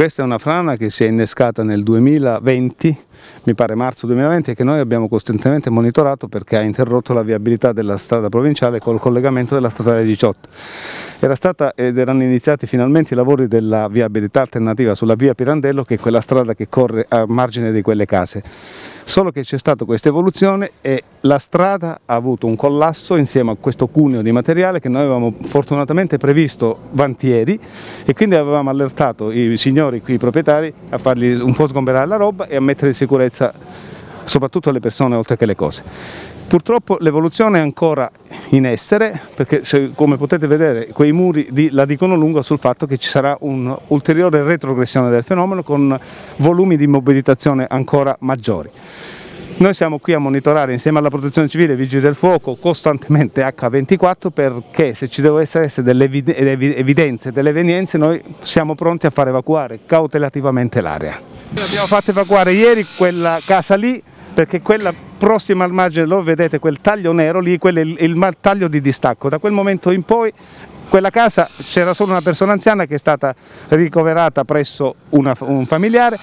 Questa è una frana che si è innescata nel 2020, mi pare marzo 2020, e che noi abbiamo costantemente monitorato perché ha interrotto la viabilità della strada provinciale col collegamento della statale 18 era stata, ed erano iniziati finalmente i lavori della viabilità alternativa sulla via Pirandello che è quella strada che corre a margine di quelle case. Solo che c'è stata questa evoluzione e la strada ha avuto un collasso insieme a questo cuneo di materiale che noi avevamo fortunatamente previsto vantieri e quindi avevamo allertato i signori qui, i proprietari, a fargli un po' sgomberare la roba e a mettere in sicurezza soprattutto le persone oltre che le cose. Purtroppo l'evoluzione è ancora in essere perché se, come potete vedere quei muri di, la dicono lunga sul fatto che ci sarà un'ulteriore retrogressione del fenomeno con volumi di mobilitazione ancora maggiori. Noi siamo qui a monitorare insieme alla protezione civile e Vigili del Fuoco costantemente H24 perché se ci devono essere delle evidenze, delle evenienze noi siamo pronti a far evacuare cautelativamente l'area. Abbiamo fatto evacuare ieri quella casa lì perché quella prossima al margine lo vedete quel taglio nero lì, quello è il, il taglio di distacco, da quel momento in poi quella casa c'era solo una persona anziana che è stata ricoverata presso una, un familiare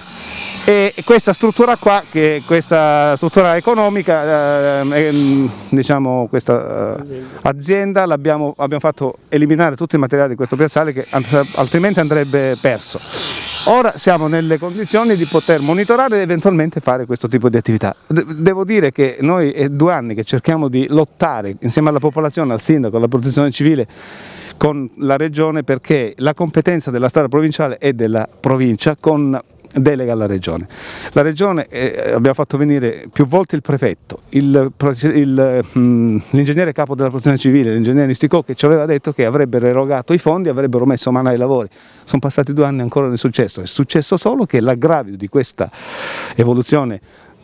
e questa struttura qua, che è questa struttura economica, eh, diciamo questa eh, azienda l'abbiamo fatto eliminare tutto il materiale di questo piazzale che altrimenti andrebbe perso. Ora siamo nelle condizioni di poter monitorare ed eventualmente fare questo tipo di attività. devo dire che noi è due anni che cerchiamo di lottare insieme alla popolazione, al sindaco, alla protezione civile con la regione perché la competenza della strada provinciale è della provincia con delega alla Regione. La Regione eh, abbiamo fatto venire più volte il prefetto, mm, l'ingegnere capo della protezione civile, l'ingegnere Nisticò che ci aveva detto che avrebbero erogato i fondi, avrebbero messo mano ai lavori. Sono passati due anni e ancora non è successo, è successo solo che l'aggravio di questa evoluzione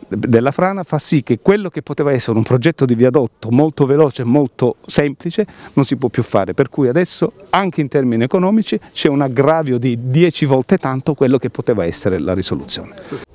della frana fa sì che quello che poteva essere un progetto di viadotto molto veloce, e molto semplice, non si può più fare, per cui adesso anche in termini economici c'è un aggravio di 10 volte tanto quello che poteva essere la risoluzione.